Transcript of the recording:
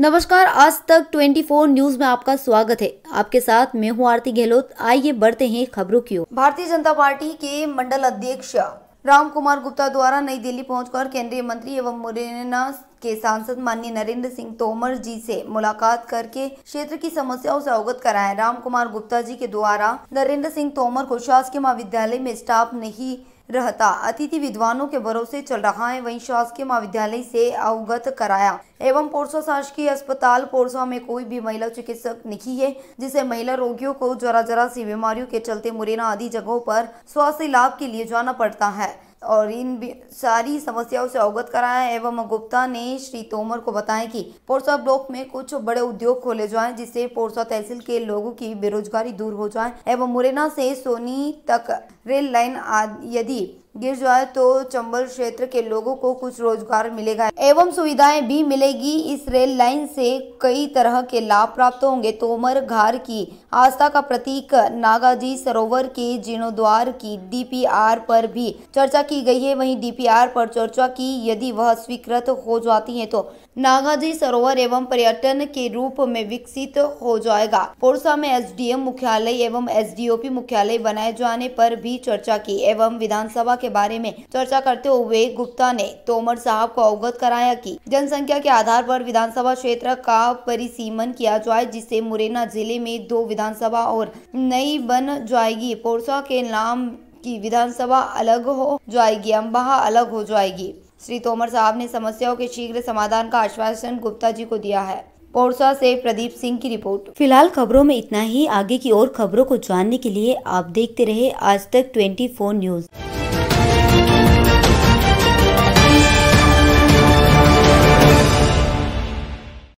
नमस्कार आज तक 24 न्यूज में आपका स्वागत है आपके साथ मैं हूं आरती गहलोत आइए बढ़ते हैं खबरों की ओर भारतीय जनता पार्टी के मंडल अध्यक्ष राम कुमार गुप्ता द्वारा नई दिल्ली पहुंचकर केंद्रीय मंत्री एवं मुरैना के सांसद माननीय नरेंद्र सिंह तोमर जी से मुलाकात करके क्षेत्र की समस्याओं से अवगत कराया राम कुमार गुप्ता जी के द्वारा नरेंद्र सिंह तोमर को शासकीय महाविद्यालय में स्टाफ नहीं रहता अतिथि विद्वानों के भरोसे चल रहा है वहीं शासकीय महाविद्यालय से अवगत कराया एवं पोरसा शासकीय अस्पताल पोरसा में कोई भी महिला चिकित्सक नहीं है जिसे महिला रोगियों को जरा जरा सी बीमारियों के चलते मुरैना आदि जगहों पर स्वास्थ्य लाभ के लिए जाना पड़ता है और इन सारी समस्याओं से अवगत कराया एवं गुप्ता ने श्री तोमर को बताया कि पोरसा ब्लॉक में कुछ बड़े उद्योग खोले जाएं जिससे पोरसा तहसील के लोगों की बेरोजगारी दूर हो जाए एवं मुरैना से सोनी तक रेल लाइन यदि गिर जाए तो चंबल क्षेत्र के लोगों को कुछ रोजगार मिलेगा एवं सुविधाएं भी मिलेगी इस रेल लाइन से कई तरह के लाभ प्राप्त होंगे तोमर घर की आस्था का प्रतीक नागाजी सरोवर के जीर्णोद्वार की डीपीआर पर भी चर्चा की गई है वहीं डीपीआर पर चर्चा की यदि वह स्वीकृत हो जाती है तो नागाजी सरोवर एवं पर्यटन के रूप में विकसित हो जाएगा पोरसा में एसडीएम मुख्यालय एवं एसडीओपी मुख्यालय बनाए जाने पर भी चर्चा की एवं विधानसभा के बारे में चर्चा करते हुए गुप्ता ने तोमर साहब को अवगत कराया कि जनसंख्या के आधार पर विधानसभा क्षेत्र का परिसीमन किया जाए जिससे मुरैना जिले में दो विधानसभा और नई बन जाएगी पोरसा के नाम की विधानसभा अलग हो जाएगी अम्बाहा अलग हो जाएगी श्री तोमर साहब ने समस्याओं के शीघ्र समाधान का आश्वासन गुप्ता जी को दिया है पोरसा से प्रदीप सिंह की रिपोर्ट फिलहाल खबरों में इतना ही आगे की और खबरों को जानने के लिए आप देखते रहे आज तक फोर न्यूज़